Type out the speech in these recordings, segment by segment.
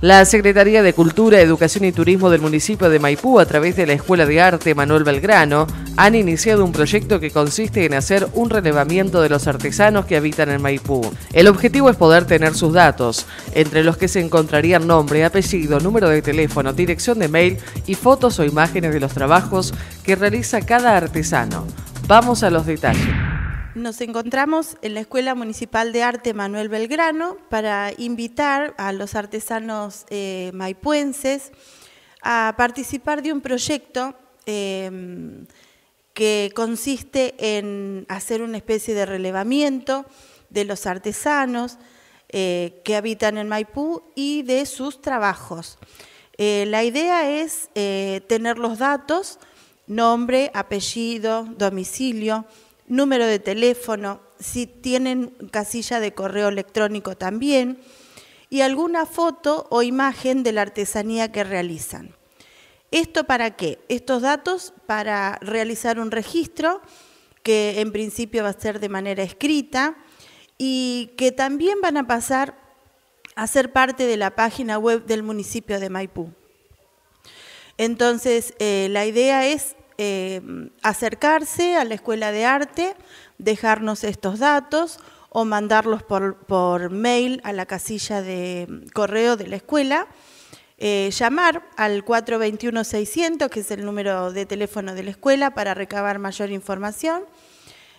La Secretaría de Cultura, Educación y Turismo del municipio de Maipú, a través de la Escuela de Arte Manuel Belgrano, han iniciado un proyecto que consiste en hacer un relevamiento de los artesanos que habitan en Maipú. El objetivo es poder tener sus datos, entre los que se encontrarían nombre, apellido, número de teléfono, dirección de mail y fotos o imágenes de los trabajos que realiza cada artesano. Vamos a los detalles. Nos encontramos en la Escuela Municipal de Arte Manuel Belgrano para invitar a los artesanos eh, maipuenses a participar de un proyecto em, que consiste en hacer una especie de relevamiento de los artesanos eh, que habitan en Maipú y de sus trabajos. Eh, la idea es eh, tener los datos, nombre, apellido, domicilio, número de teléfono, si tienen casilla de correo electrónico también, y alguna foto o imagen de la artesanía que realizan. ¿Esto para qué? Estos datos para realizar un registro que en principio va a ser de manera escrita y que también van a pasar a ser parte de la página web del municipio de Maipú. Entonces, eh, la idea es Em, acercarse a la Escuela de Arte, dejarnos estos datos o mandarlos por, por mail a la casilla de em, correo de la escuela, eh, llamar al 421-600, que es el número de teléfono de la escuela, para recabar mayor información.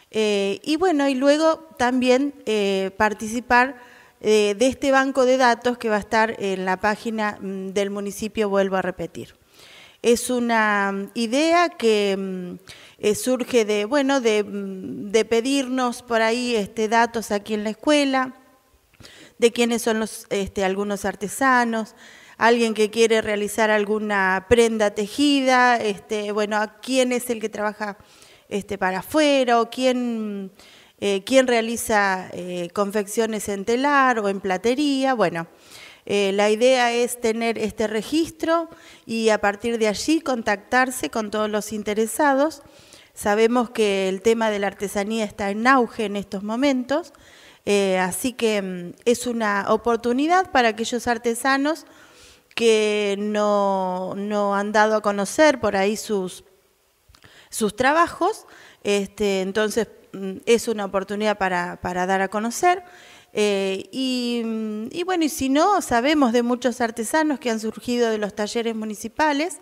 Eh, y bueno, y luego también eh, participar de este banco de datos que va a estar en la página mm, del municipio, vuelvo a repetir. Es una mm, idea que mm, eh, surge de, bueno, mm, de, pedirnos por ahí este, datos aquí en la escuela, de quiénes son los, este, algunos artesanos, alguien que quiere realizar alguna prenda tejida, este, bueno, quién es el que trabaja este, para afuera o quién, eh, realiza eh, confecciones en telar o en platería, bueno. Eh, la idea es tener este registro y a partir de allí contactarse con todos los interesados. Sabemos que el tema de la artesanía está en auge en estos momentos, eh, así que mm, es una oportunidad para aquellos artesanos que no, han dado a conocer por ahí sus, sus trabajos, este, entonces mm, es una oportunidad para, para dar a conocer. Eh, y bueno, y si no, sabemos de muchos artesanos que han surgido de los talleres municipales,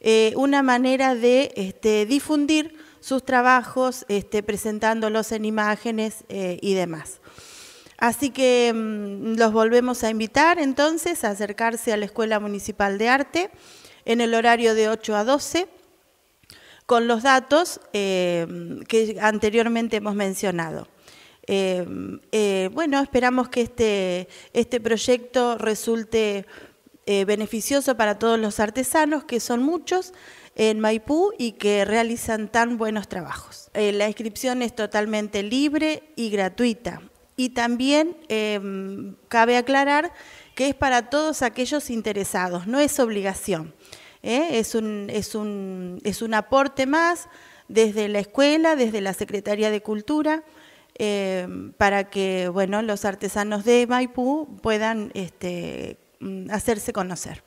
eh, una manera de este, difundir sus trabajos, este, presentándolos en imágenes eh, y demás. Así que mm, los volvemos a invitar entonces a acercarse a la Escuela Municipal de Arte en el horario de 8 a 12 con los datos eh, que anteriormente hemos mencionado. Em, eh, bueno, esperamos que este, este proyecto resulte eh, beneficioso para todos los artesanos, que son muchos en Maipú y que realizan tan buenos trabajos. Eh, la inscripción es totalmente libre y gratuita. Y también em, cabe aclarar que es para todos aquellos interesados, no es obligación. es un aporte más desde la escuela, desde la Secretaría de Cultura. Em, para que bueno, los artesanos de Maipú puedan este, mm, hacerse conocer.